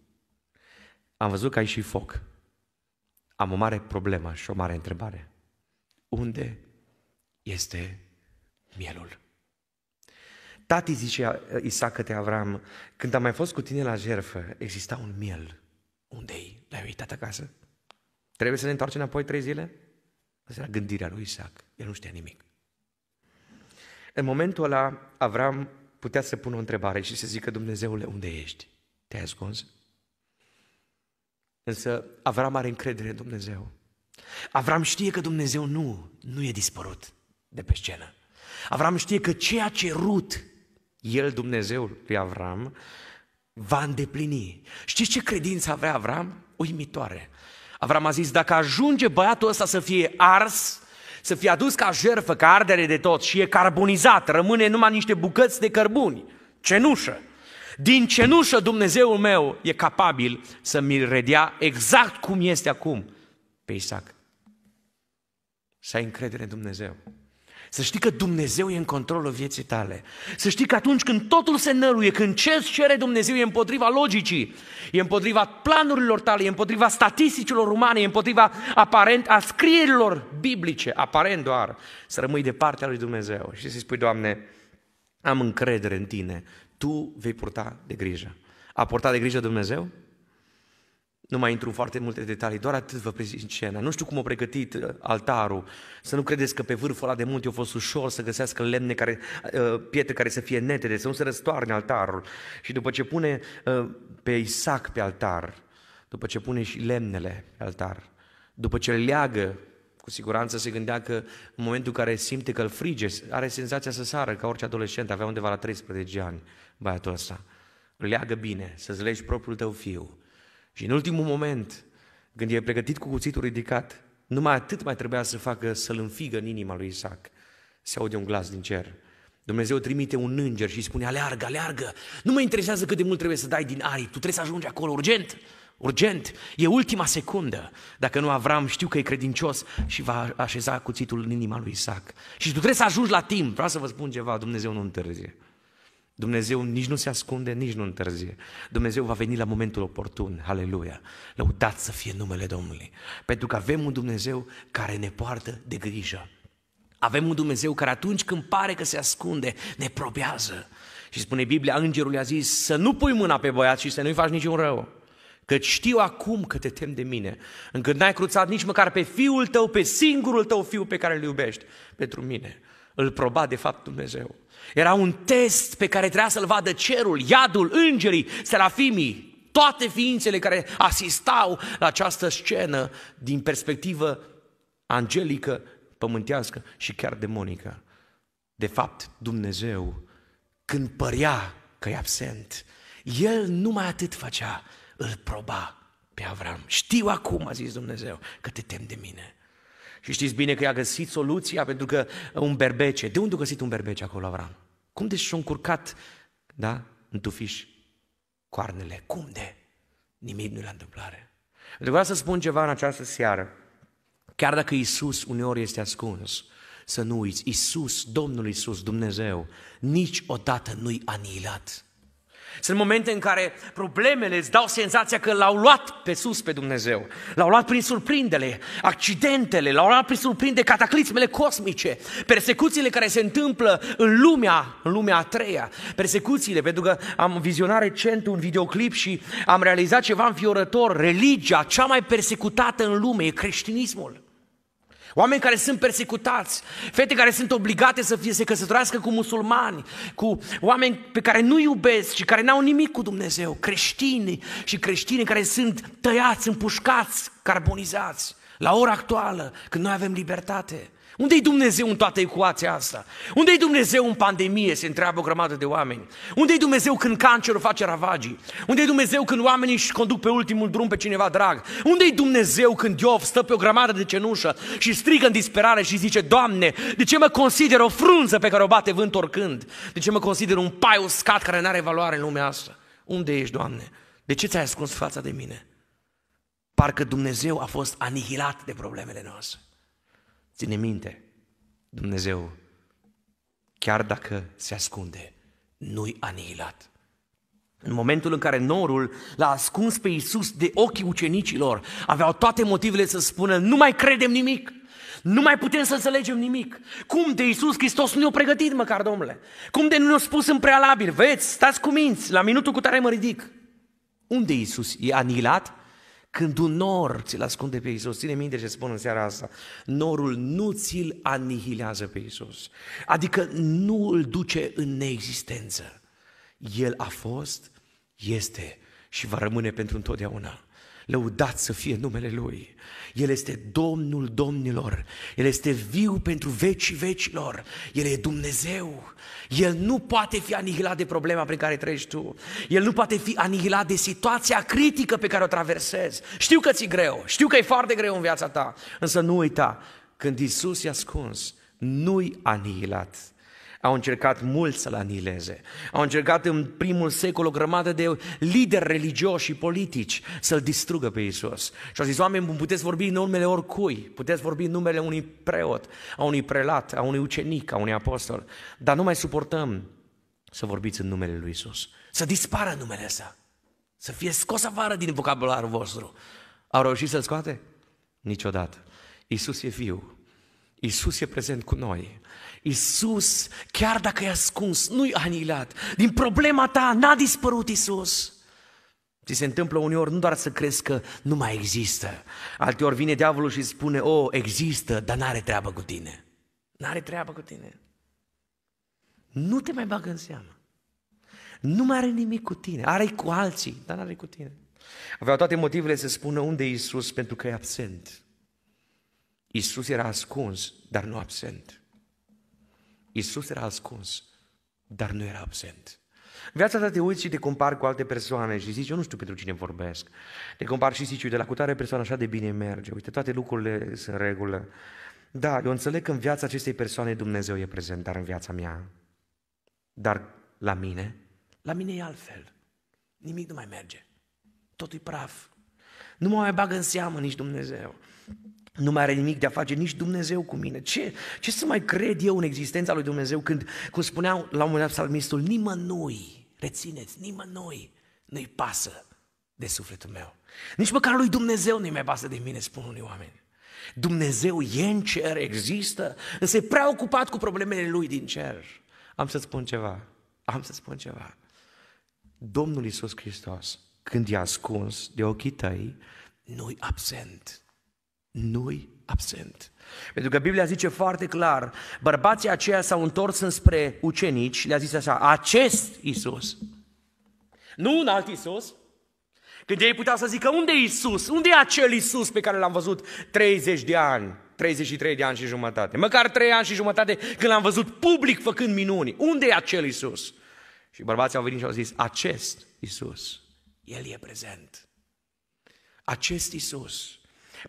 am văzut că ai și foc. Am o mare problemă și o mare întrebare. Unde este mielul? Tati zice uh, Isaac către Avram, când am mai fost cu tine la jerfă, exista un miel. Unde-i? L-ai uitat acasă? Trebuie să ne întoarcem înapoi trei zile? Asta era gândirea lui Isaac. El nu știa nimic. În momentul ăla, Avram putea să pună o întrebare și să zică, Dumnezeule, unde ești? Te-ai ascuns? Însă Avram are încredere în Dumnezeu. Avram știe că Dumnezeu nu, nu e dispărut de pe scenă. Avram știe că ceea ce rut el, Dumnezeul lui Avram, va îndeplini. Știți ce credință avea Avram? Uimitoare. Avram a zis, dacă ajunge băiatul ăsta să fie ars, să fie adus ca jertfă, ca ardere de tot și e carbonizat, rămâne numai niște bucăți de cărbuni, cenușă. Din cenușă Dumnezeul meu e capabil să mi redea exact cum este acum pe Isaac. Să ai încredere în Dumnezeu. Să știi că Dumnezeu e în controlul vieții tale. Să știi că atunci când totul se năruie, când ce cere Dumnezeu e împotriva logicii, e împotriva planurilor tale, e împotriva statisticilor umane, e împotriva aparent a scrierilor biblice, aparent doar, să rămâi de partea lui Dumnezeu și să-i spui, Doamne, am încredere în Tine, Tu vei purta de grijă. A purtat de grijă Dumnezeu? Nu mai intru în foarte multe detalii, doar atât vă prezint scena. Nu știu cum a pregătit uh, altarul. Să nu credeți că pe vârful ăla de munte a fost ușor să găsească lemne care, uh, pietre care să fie netede, să nu se răstoarne altarul. Și după ce pune uh, pe Isaac pe altar, după ce pune și lemnele pe altar, după ce le leagă, cu siguranță se gândea că în momentul în care simte că îl frige, are senzația să sară, ca orice adolescent, avea undeva la 13 ani băiatul ăsta. Leagă bine, să-ți legi propriul tău fiu și în ultimul moment, când e pregătit cu cuțitul ridicat, numai atât mai trebuia să facă să-l înfigă în inima lui Isaac. Se aude un glas din cer. Dumnezeu trimite un înger și spune, aleargă, aleargă, nu mă interesează cât de mult trebuie să dai din arii. tu trebuie să ajungi acolo urgent, urgent, e ultima secundă. Dacă nu Avram știu că e credincios și va așeza cuțitul în inima lui Isaac. Și tu trebuie să ajungi la timp, vreau să vă spun ceva, Dumnezeu nu întârzie. Dumnezeu nici nu se ascunde, nici nu întârzie. Dumnezeu va veni la momentul oportun. Aleluia! Lăudat să fie numele Domnului. Pentru că avem un Dumnezeu care ne poartă de grijă. Avem un Dumnezeu care atunci când pare că se ascunde, ne probează. Și spune Biblia, îngerul i-a zis să nu pui mâna pe băiat și să nu-i faci niciun rău. Că știu acum că te tem de mine, încât n-ai cruțat nici măcar pe fiul tău, pe singurul tău fiu pe care îl iubești, pentru mine. Îl proba de fapt Dumnezeu. Era un test pe care trebuia să-l vadă cerul, iadul, îngerii, serafimii, toate ființele care asistau la această scenă din perspectivă angelică, pământească și chiar demonică. De fapt, Dumnezeu, când părea că e absent, El numai atât făcea, îl proba pe Avram. Știu acum, a zis Dumnezeu, că te tem de mine. Și știți bine că i-a găsit soluția pentru că un berbece. De unde a găsit un berbece acolo Avram? Cum de și-au încurcat, da, în tufiș coarnele? Cum de? Nimic nu e la întâmplare. Vreau să spun ceva în această seară. Chiar dacă Isus uneori este ascuns, să nu uiți, Isus, Domnul Isus, Dumnezeu, niciodată nu-i anihilat. Sunt momente în care problemele îți dau senzația că l-au luat pe sus pe Dumnezeu. L-au luat prin surprindele, accidentele, l-au luat prin surprinde cataclismele cosmice, persecuțiile care se întâmplă în lumea, în lumea a treia. Persecuțiile, pentru că am vizionat recent un videoclip și am realizat ceva înfiorător. Religia cea mai persecutată în lume e creștinismul. Oameni care sunt persecutați, fete care sunt obligate să fie, se căsătorească cu musulmani, cu oameni pe care nu iubesc și care n-au nimic cu Dumnezeu, creștini și creștini care sunt tăiați, împușcați, carbonizați, la ora actuală, când noi avem libertate. Unde-i Dumnezeu în toată ecuația asta? Unde-i Dumnezeu în pandemie, se întreabă o grămadă de oameni? Unde-i Dumnezeu când cancerul face ravagii? Unde-i Dumnezeu când oamenii își conduc pe ultimul drum pe cineva drag? Unde-i Dumnezeu când Iov stă pe o grămadă de cenușă și strigă în disperare și zice, Doamne, de ce mă consider o frunză pe care o bate vânt oricând? De ce mă consider un pai uscat care nu are valoare în lumea asta? Unde ești, Doamne? De ce ți-ai ascuns fața de mine? Parcă Dumnezeu a fost anihilat de problemele noastre. Ține minte, Dumnezeu, chiar dacă se ascunde, nu-i anihilat. În momentul în care norul l-a ascuns pe Iisus de ochii ucenicilor, aveau toate motivele să spună, nu mai credem nimic, nu mai putem să înțelegem nimic. Cum de Iisus Hristos nu ne-a pregătit măcar, domnule? Cum de nu ne-a spus în prealabil, veți, stați cu minți, la minutul cu tare mă ridic. Unde Iisus? E anihilat? Când un nor ți-l ascunde pe Iisus, ține minte ce spun în seara asta, norul nu ți-l anihilează pe Iisus, adică nu îl duce în neexistență. El a fost, este și va rămâne pentru întotdeauna. Lăudat să fie numele Lui. El este Domnul Domnilor. El este viu pentru vecii vecilor. El e Dumnezeu. El nu poate fi anihilat de problema prin care treci tu. El nu poate fi anihilat de situația critică pe care o traversezi. Știu că ți-e greu. Știu că e foarte greu în viața ta. Însă nu uita, când Isus i-a ascuns, nu-i anihilat au încercat mult să-l anileze. Au încercat în primul secol o grămadă de lideri religioși și politici să-l distrugă pe Isus. Și au zis, oameni puteți vorbi în numele oricui, puteți vorbi în numele unui preot, a unui prelat, a unui ucenic, a unui apostol, dar nu mai suportăm să vorbiți în numele lui Isus. Să dispară numele să. Să fie scos afară din vocabularul vostru. Au reușit să-l scoate? Niciodată. Isus e viu. Isus e prezent cu noi. Isus, chiar dacă e ascuns, nu-i anihilat. Din problema ta n-a dispărut Isus. Ți se întâmplă uneori nu doar să crezi că nu mai există. Alteori vine diavolul și spune, o, oh, există, dar n-are treabă cu tine. N-are treabă cu tine. Nu te mai bagă în seamă. Nu mai are nimic cu tine. Are cu alții, dar n-are cu tine. Aveau toate motivele să spună unde e Isus pentru că e absent. Isus era ascuns, dar nu absent. Isus era ascuns, dar nu era absent. Viața ta te uiți și te compari cu alte persoane și zici, eu nu știu pentru cine vorbesc. Te compari și zici, uite, la cutare persoană așa de bine merge, uite, toate lucrurile sunt în regulă. Da, eu înțeleg că în viața acestei persoane Dumnezeu e prezent, dar în viața mea. Dar la mine? La mine e altfel. Nimic nu mai merge. Totul e praf. Nu mă mai bag în seamă nici Dumnezeu. Nu mai are nimic de a face nici Dumnezeu cu mine. Ce, ce să mai cred eu în existența lui Dumnezeu când, cum spunea la un moment dat psalmistul, nimănui, rețineți, nimănui nu-i pasă de sufletul meu. Nici măcar lui Dumnezeu nu-i mai pasă de mine, spun unii oameni. Dumnezeu e în cer, există, însă e prea ocupat cu problemele lui din cer. Am să spun ceva, am să spun ceva. Domnul Isus Hristos, când i-a ascuns de ochii tăi, nu-i absent nu-i absent. Pentru că Biblia zice foarte clar, bărbații aceia s-au întors înspre ucenici, le-a zis așa, acest Isus, nu un alt Isus, când ei puteau să zică, unde e Isus? Unde e acel Isus pe care l-am văzut 30 de ani? 33 de ani și jumătate, măcar 3 ani și jumătate când l-am văzut public făcând minuni. Unde e acel Isus? Și bărbații au venit și au zis, acest Isus, El e prezent. Acest Isus,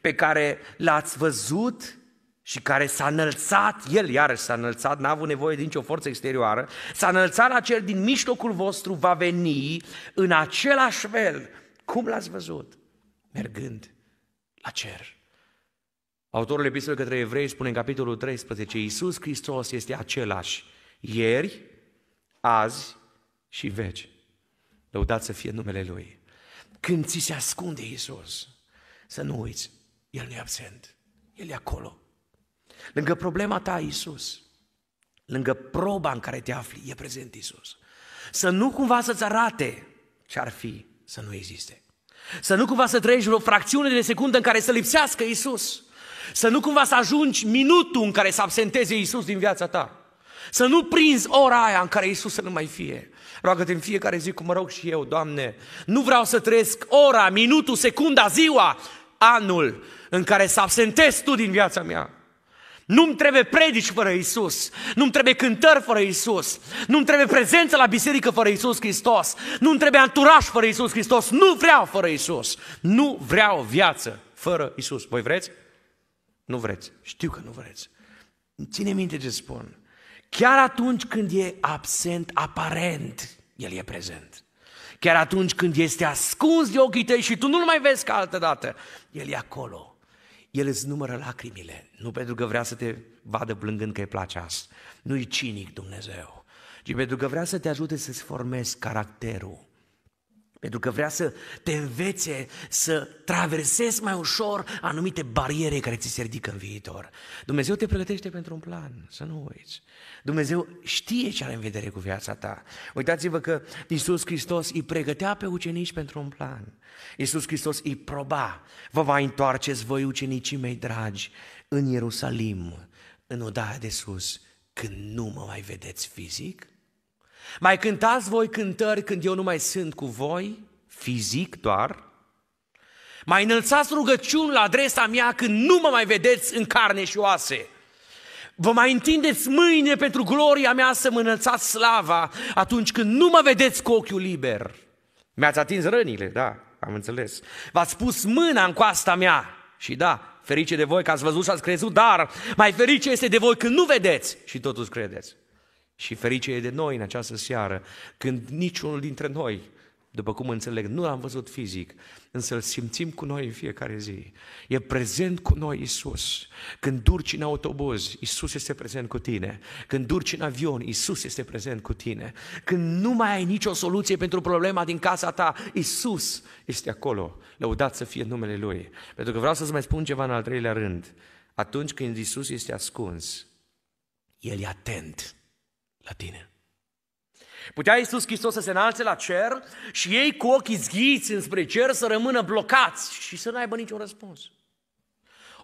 pe care l-ați văzut și care s-a înălțat, el iarăși s-a înălțat, n-a avut nevoie de nicio forță exterioară, s-a înălțat la cel din mijlocul vostru, va veni în același fel, cum l-ați văzut, mergând la cer. Autorul epistolei către evrei spune în capitolul 13, Iisus Hristos este același ieri, azi și veci. Lăudați să fie numele Lui. Când ți se ascunde Iisus, să nu uiți, el nu e absent, El e acolo. Lângă problema ta, Isus, lângă proba în care te afli, e prezent Isus. Să nu cumva să-ți arate ce ar fi să nu existe. Să nu cumva să trăiești o fracțiune de secundă în care să lipsească Isus. Să nu cumva să ajungi minutul în care să absenteze Isus din viața ta. Să nu prinzi ora aia în care Isus să nu mai fie. Roagă-te în fiecare zi, cum mă rog și eu, Doamne, nu vreau să trăiesc ora, minutul, secunda, ziua anul în care să absentez tu din viața mea. Nu-mi trebuie predici fără Isus, nu-mi trebuie cântări fără Isus, nu-mi trebuie prezență la biserică fără Isus Hristos, nu-mi trebuie anturaj fără Isus Hristos, nu vreau fără Isus, nu vreau viață fără Isus. Voi vreți? Nu vreți, știu că nu vreți. Ține minte ce spun. Chiar atunci când e absent, aparent, El e prezent. Chiar atunci când este ascuns de ochii tăi și tu nu-l mai vezi ca altă dată, el e acolo. El îți numără lacrimile, nu pentru că vrea să te vadă plângând că îi place asta. Nu-i cinic Dumnezeu, ci pentru că vrea să te ajute să-ți formezi caracterul pentru că vrea să te învețe să traversezi mai ușor anumite bariere care ți se ridică în viitor. Dumnezeu te pregătește pentru un plan, să nu uiți. Dumnezeu știe ce are în vedere cu viața ta. Uitați-vă că Iisus Hristos îi pregătea pe ucenici pentru un plan. Iisus Hristos îi proba, vă va întoarceți voi ucenicii mei dragi în Ierusalim, în odaia de sus, când nu mă mai vedeți fizic, mai cântați voi cântări când eu nu mai sunt cu voi, fizic doar? Mai înălțați rugăciuni la adresa mea când nu mă mai vedeți în carne și oase? Vă mai întindeți mâine pentru gloria mea să mă înălțați slava atunci când nu mă vedeți cu ochiul liber? Mi-ați atins rănile, da, am înțeles. V-ați pus mâna în coasta mea și da, ferice de voi că ați văzut și ați crezut, dar mai ferice este de voi când nu vedeți și totuși credeți. Și ferice e de noi în această seară, când niciunul dintre noi, după cum înțeleg, nu l-am văzut fizic, însă îl simțim cu noi în fiecare zi. E prezent cu noi Isus. Când durci în autobuz, Isus este prezent cu tine. Când durci în avion, Isus este prezent cu tine. Când nu mai ai nicio soluție pentru problema din casa ta, Isus este acolo. Lăudați să fie numele Lui. Pentru că vreau să-ți mai spun ceva în al treilea rând. Atunci când Isus este ascuns, El e atent la tine. Putea Iisus Hristos să se înalțe la cer și ei cu ochii zghiți înspre cer să rămână blocați și să n-aibă niciun răspuns.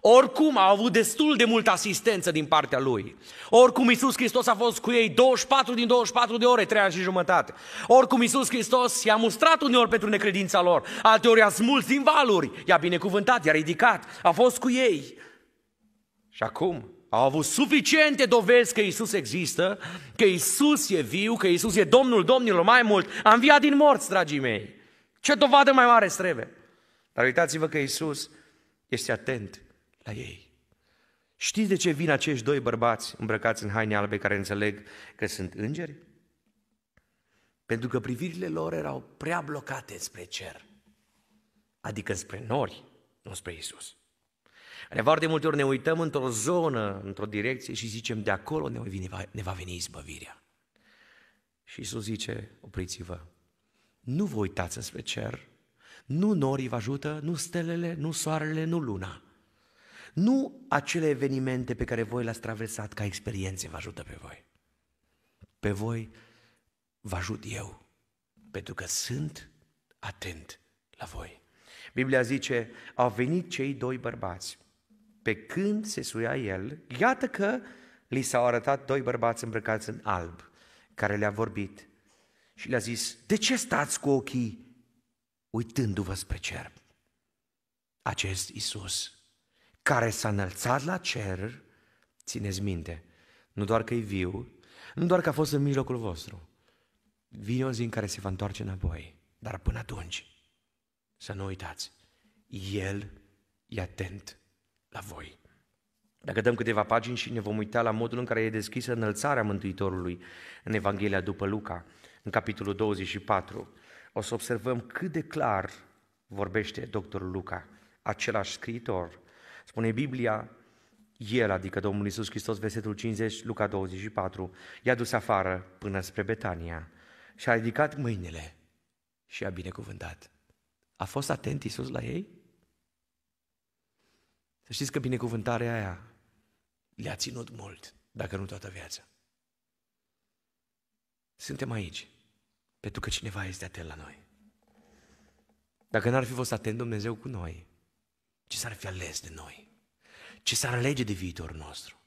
Oricum au avut destul de multă asistență din partea lui. Oricum Iisus Hristos a fost cu ei 24 din 24 de ore, 3 ani și jumătate. Oricum Iisus Hristos i-a mustrat uneori pentru necredința lor, alteori i-a smuls din valuri, i-a binecuvântat, i-a ridicat, a fost cu ei. Și acum au avut suficiente dovezi că Isus există, că Isus e viu, că Isus e Domnul Domnilor mai mult. A înviat din morți, dragii mei. Ce dovadă mai mare trebuie? Dar uitați-vă că Isus este atent la ei. Știți de ce vin acești doi bărbați îmbrăcați în haine albe care înțeleg că sunt îngeri? Pentru că privirile lor erau prea blocate spre cer, adică spre nori, nu spre Isus. Care foarte multe ori ne uităm într-o zonă, într-o direcție și zicem de acolo ne va veni, ne va veni izbăvirea. Și Iisus zice, opriți-vă, nu vă uitați înspre cer, nu norii vă ajută, nu stelele, nu soarele, nu luna. Nu acele evenimente pe care voi le-ați traversat ca experiențe vă ajută pe voi. Pe voi vă ajut eu, pentru că sunt atent la voi. Biblia zice, au venit cei doi bărbați pe când se suia el, iată că li s-au arătat doi bărbați îmbrăcați în alb, care le-a vorbit și le-a zis, de ce stați cu ochii uitându-vă spre cer? Acest Isus, care s-a înălțat la cer, țineți minte, nu doar că e viu, nu doar că a fost în mijlocul vostru, vine o zi în care se va întoarce înapoi, dar până atunci, să nu uitați, El e atent la voi. Dacă dăm câteva pagini și ne vom uita la modul în care e deschisă înălțarea Mântuitorului în Evanghelia după Luca, în capitolul 24, o să observăm cât de clar vorbește doctorul Luca, același scriitor. Spune Biblia, el, adică Domnul Iisus Hristos, versetul 50, Luca 24, i-a dus afară până spre Betania și a ridicat mâinile și a binecuvântat. A fost atent Iisus la ei? Să știți că binecuvântarea aia le-a ținut mult, dacă nu toată viața. Suntem aici pentru că cineva este atent la noi. Dacă n-ar fi fost atent Dumnezeu cu noi, ce s-ar fi ales de noi? Ce s-ar alege de viitorul nostru?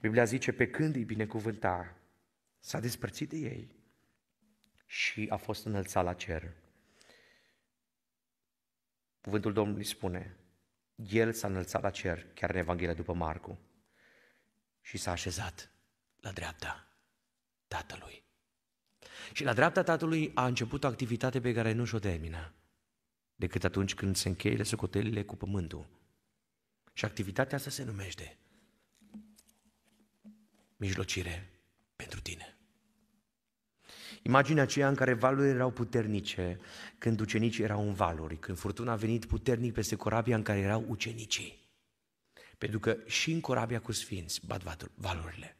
Biblia zice, pe când îi binecuvânta, s-a despărțit de ei și a fost înălțat la cer. Cuvântul Domnului spune, el s-a înălțat la cer, chiar în Evanghelia după Marcu, și s-a așezat la dreapta Tatălui. Și la dreapta Tatălui a început o activitate pe care nu și-o termină, decât atunci când se încheie socotelile cu pământul. Și activitatea asta se numește mijlocire pentru tine. Imaginea aceea în care valurile erau puternice, când ucenicii erau în valuri, când furtuna a venit puternic peste corabia în care erau ucenicii. Pentru că și în corabia cu sfinți bat valurile.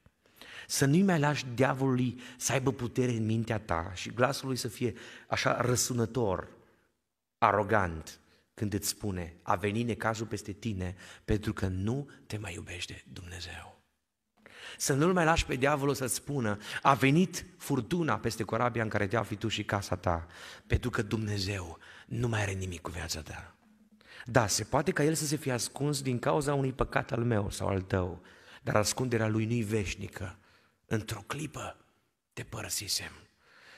Să nu-i mai lași diavolului să aibă putere în mintea ta și glasul lui să fie așa răsunător, arogant, când îți spune a venit necazul peste tine pentru că nu te mai iubește Dumnezeu. Să nu-l mai lași pe diavolul să-ți spună, a venit furtuna peste corabia în care te afli tu și casa ta, pentru că Dumnezeu nu mai are nimic cu viața ta. Da, se poate ca el să se fie ascuns din cauza unui păcat al meu sau al tău, dar ascunderea lui nu-i veșnică. Într-o clipă te părăsisem.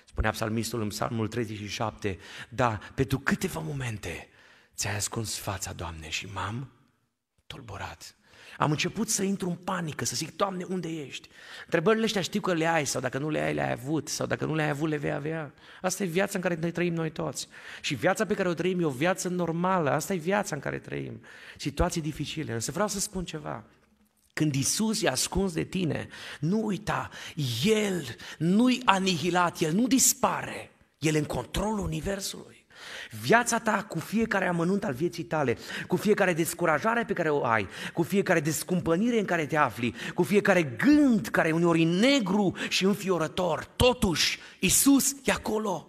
Spunea psalmistul în psalmul 37, da, pentru câteva momente ți-ai ascuns fața, Doamne, și m-am tulburat. Am început să intru în panică, să zic, Doamne, unde ești? Întrebările ăștia știu că le ai sau dacă nu le ai, le-ai avut sau dacă nu le-ai avut, le vei avea. Asta e viața în care noi trăim noi toți. Și viața pe care o trăim e o viață normală, asta e viața în care trăim. Situații dificile, însă vreau să spun ceva. Când Isus e ascuns de tine, nu uita, El nu-i anihilat, El nu dispare, El e în controlul Universului. Viața ta cu fiecare amănunt al vieții tale, cu fiecare descurajare pe care o ai, cu fiecare descumpănire în care te afli, cu fiecare gând care e negru și înfiorător, totuși Isus e acolo.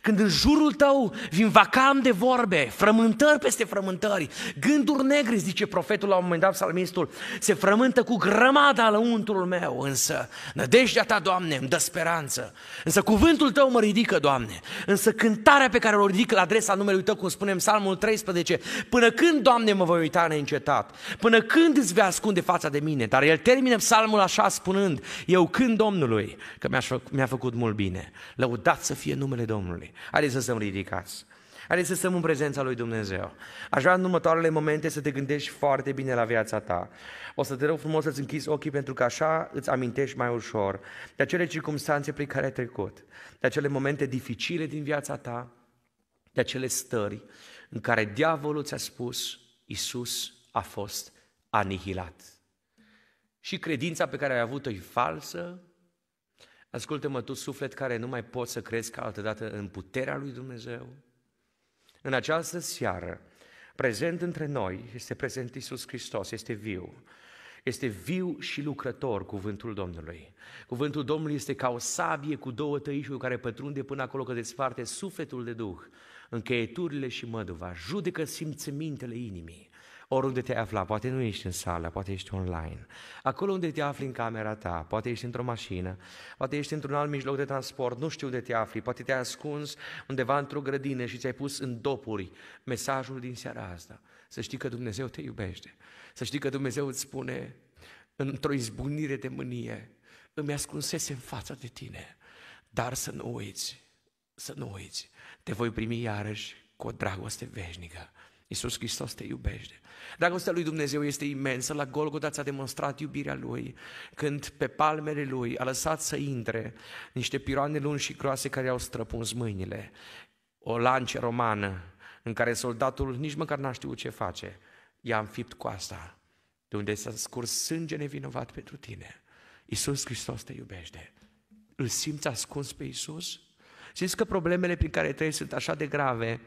Când în jurul tău vin vacam de vorbe, frământări peste frământări, gânduri negre, zice profetul la un moment dat, psalmistul, se frământă cu grămada untul meu, însă nădejdea ta, Doamne, îmi dă speranță. Însă cuvântul tău mă ridică, Doamne. Însă cântarea pe care o ridic la adresa numelui tău, cum spunem psalmul 13, până când, Doamne, mă voi uita neîncetat? Până când îți vei ascunde fața de mine? Dar el termină psalmul așa spunând, eu când Domnului, că mi-a făcut mult bine. Lăudat să fie numele Domnului. Domnului. Haideți să stăm ridicați. Haideți să stăm în prezența lui Dumnezeu. Aș vrea în următoarele momente să te gândești foarte bine la viața ta. O să te rog frumos să-ți închizi ochii pentru că așa îți amintești mai ușor de acele circunstanțe prin care ai trecut, de acele momente dificile din viața ta, de acele stări în care diavolul ți-a spus Iisus a fost anihilat. Și credința pe care ai avut-o e falsă, Ascultă-mă tu, suflet, care nu mai poți să crezi ca altădată în puterea lui Dumnezeu. În această seară, prezent între noi, este prezent Iisus Hristos, este viu. Este viu și lucrător cuvântul Domnului. Cuvântul Domnului este ca o sabie cu două tăișuri care pătrunde până acolo că desparte sufletul de duh, încheieturile și măduva, judecă simțămintele inimii oriunde te afla, poate nu ești în sală, poate ești online, acolo unde te afli în camera ta, poate ești într-o mașină, poate ești într-un alt mijloc de transport, nu știu unde te afli, poate te-ai ascuns undeva într-o grădină și ți-ai pus în dopuri mesajul din seara asta. Să știi că Dumnezeu te iubește, să știi că Dumnezeu îți spune într-o izbunire de mânie, îmi ascunsese în fața de tine, dar să nu uiți, să nu uiți, te voi primi iarăși cu o dragoste veșnică Iisus Hristos te iubește. Dragostea lui Dumnezeu este imensă, la Golgota ți-a demonstrat iubirea Lui, când pe palmele Lui a lăsat să intre niște piroane lungi și groase care i-au străpuns mâinile, o lance romană în care soldatul nici măcar n-a știut ce face, i-a înfipt asta, de unde s-a scurs sânge nevinovat pentru tine. Iisus Hristos te iubește. Îl simți ascuns pe Iisus? Știți că problemele prin care trăiești sunt așa de grave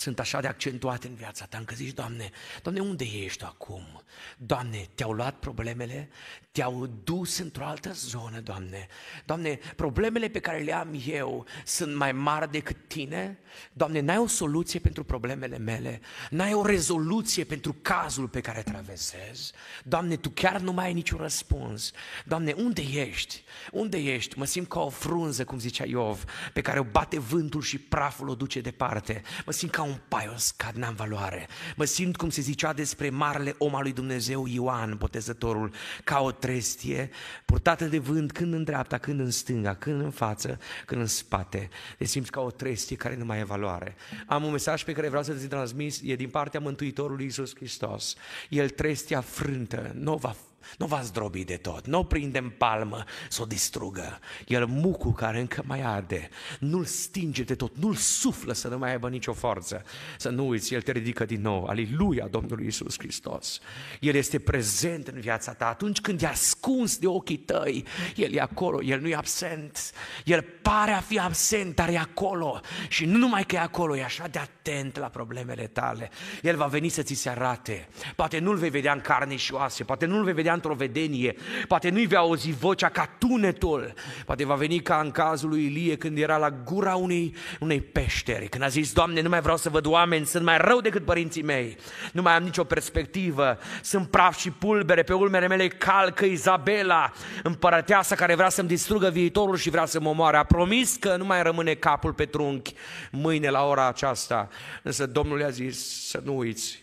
sunt așa de accentuate în viața ta, încă zici, Doamne, Doamne, unde ești tu acum? Doamne, te-au luat problemele? Te-au dus într-o altă zonă, Doamne? Doamne, problemele pe care le am eu sunt mai mari decât Tine? Doamne, n-ai o soluție pentru problemele mele? N-ai o rezoluție pentru cazul pe care traversez? Doamne, Tu chiar nu mai ai niciun răspuns. Doamne, unde ești? Unde ești? Mă simt ca o frunză, cum zicea Iov, pe care o bate vântul și praful o duce departe. Mă simt ca un un paios că n-am valoare. Mă simt cum se zicea despre marele om al lui Dumnezeu Ioan, botezătorul, ca o trestie, purtată de vânt când în dreapta, când în stânga, când în față, când în spate. Te simți ca o trestie care nu mai e valoare. Am un mesaj pe care vreau să l transmis, e din partea Mântuitorului Iisus Hristos. El trestia frântă, nu va nu va zdrobi de tot, nu o prinde în palmă să o distrugă. El mucul care încă mai arde, nu-l stinge de tot, nu-l suflă să nu mai aibă nicio forță. Să nu uiți, El te ridică din nou, aleluia Domnului Isus Hristos. El este prezent în viața ta atunci când e ascuns de ochii tăi, El e acolo, El nu e absent. El pare a fi absent, dar e acolo. Și nu numai că e acolo, e așa de atent la problemele tale. El va veni să ți se arate. Poate nu-L vei vedea în carne și oase, poate nu-L vei vedea vedea într-o vedenie, poate nu-i vei auzi vocea ca tunetul, poate va veni ca în cazul lui Ilie când era la gura unei, unei peșteri, când a zis, Doamne, nu mai vreau să văd oameni, sunt mai rău decât părinții mei, nu mai am nicio perspectivă, sunt praf și pulbere, pe urmele mele calcă Izabela, împărăteasa care vrea să-mi distrugă viitorul și vrea să mă omoare. A promis că nu mai rămâne capul pe trunchi mâine la ora aceasta, însă Domnul i-a zis să nu uiți,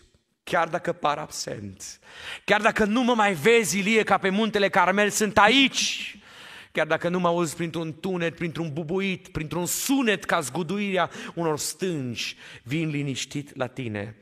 chiar dacă par absent. Chiar dacă nu mă mai vezi, Ilie, ca pe muntele Carmel, sunt aici. Chiar dacă nu mă auzi printr-un tunet, printr-un bubuit, printr-un sunet ca zguduirea unor stânci, vin liniștit la tine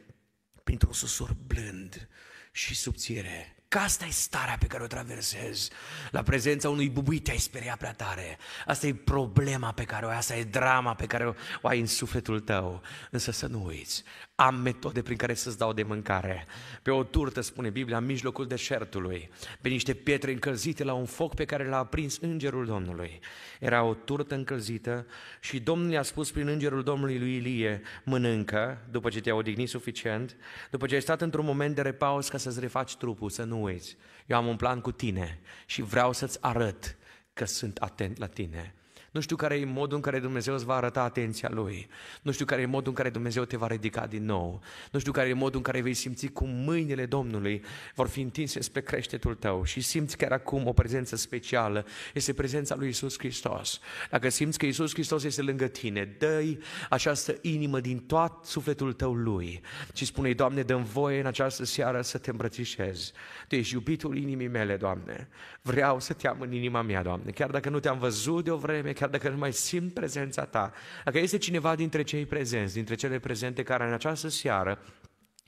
printr-un susur blând și subțire Că asta e starea pe care o traversez. La prezența unui bubuit te-ai speriat prea tare. Asta e problema pe care o ai, asta e drama pe care o, o ai în sufletul tău. Însă să nu uiți, am metode prin care să-ți dau de mâncare. Pe o turtă, spune Biblia, în mijlocul deșertului, pe niște pietre încălzite la un foc pe care l-a aprins Îngerul Domnului. Era o turtă încălzită și Domnul i-a spus prin Îngerul Domnului lui Ilie, mănâncă, după ce te-a odihnit suficient, după ce ai stat într-un moment de repaus ca să-ți refaci trupul, să nu nu uiți. Eu am un plan cu tine și vreau să-ți arăt că sunt atent la tine. Nu știu care e modul în care Dumnezeu îți va arăta atenția Lui. Nu știu care e modul în care Dumnezeu te va ridica din nou. Nu știu care e modul în care vei simți cum mâinile Domnului vor fi întinse spre creștetul tău și simți chiar acum o prezență specială. Este prezența lui Isus Hristos. Dacă simți că Isus Hristos este lângă tine, dă-i această inimă din tot sufletul tău Lui și spune Doamne, dă voie în această seară să te îmbrățișez. Tu ești iubitul inimii mele, Doamne. Vreau să te am în inima mea, Doamne. Chiar dacă nu te-am văzut de o vreme, chiar chiar dacă nu mai simt prezența ta, dacă este cineva dintre cei prezenți, dintre cele prezente care în această seară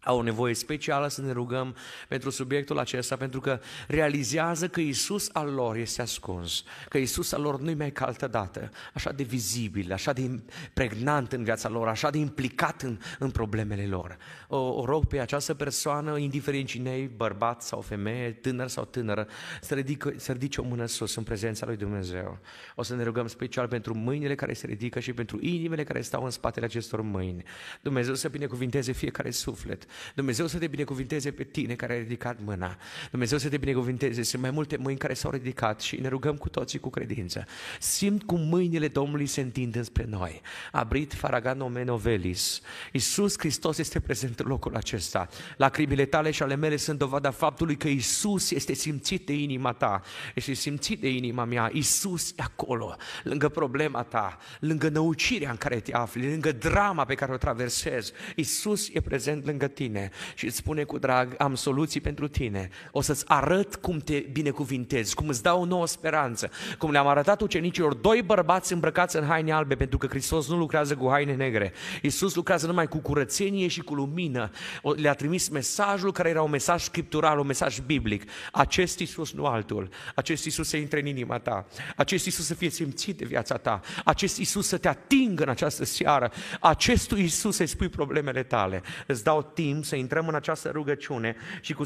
au nevoie specială să ne rugăm pentru subiectul acesta, pentru că realizează că Isus al lor este ascuns, că Isus al lor nu-i mai ca altă dată, așa de vizibil, așa de pregnant în viața lor, așa de implicat în, în problemele lor. O, o rog pe această persoană, indiferent cine e, bărbat sau femeie, tânăr sau tânără, să, ridică, să ridice o mână sus în prezența lui Dumnezeu. O să ne rugăm special pentru mâinile care se ridică și pentru inimile care stau în spatele acestor mâini. Dumnezeu să binecuvinteze fiecare suflet Dumnezeu să te binecuvinteze pe tine care ai ridicat mâna. Dumnezeu să te binecuvinteze. Sunt mai multe mâini care s-au ridicat și ne rugăm cu toții cu credință. Simt cum mâinile Domnului se întind înspre noi. Abrit faragan menovelis. Iisus Hristos este prezent în locul acesta. Lacrimile tale și ale mele sunt dovada faptului că Iisus este simțit de inima ta. Este simțit de inima mea. Iisus e acolo, lângă problema ta, lângă năucirea în care te afli, lângă drama pe care o traversezi. Iisus e prezent lângă tine și îți spune cu drag, am soluții pentru tine. O să-ți arăt cum te binecuvintezi, cum îți dau o nouă speranță, cum le-am arătat ucenicilor doi bărbați îmbrăcați în haine albe, pentru că Hristos nu lucrează cu haine negre. Iisus lucrează numai cu curățenie și cu lumină. Le-a trimis mesajul care era un mesaj scriptural, un mesaj biblic. Acest Iisus, nu altul. Acest Iisus să intre în inima ta. Acest Iisus să fie simțit de viața ta. Acest Iisus să te atingă în această seară. Acestui Iisus să-i spui problemele tale. Îți dau timp timp să intrăm în această rugăciune și cu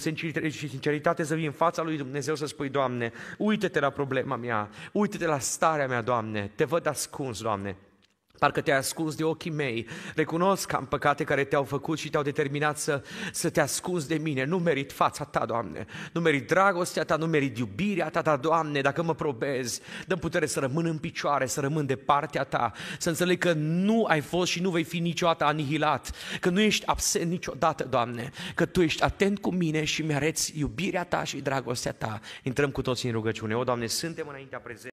sinceritate să vii în fața lui Dumnezeu să spui, Doamne, uite-te la problema mea, uite-te la starea mea, Doamne, te văd ascuns, Doamne, Parcă te-ai ascuns de ochii mei. Recunosc că am păcate care te-au făcut și te-au determinat să, să te ascunzi de mine. Nu merit fața ta, Doamne. Nu merit dragostea ta, nu merit iubirea ta, ta Doamne, dacă mă probezi, dă putere să rămân în picioare, să rămân de partea ta, să înțeleg că nu ai fost și nu vei fi niciodată anihilat, că nu ești absent niciodată, Doamne, că Tu ești atent cu mine și mi-areți iubirea ta și dragostea ta. Intrăm cu toții în rugăciune. O, Doamne, suntem înaintea prezent.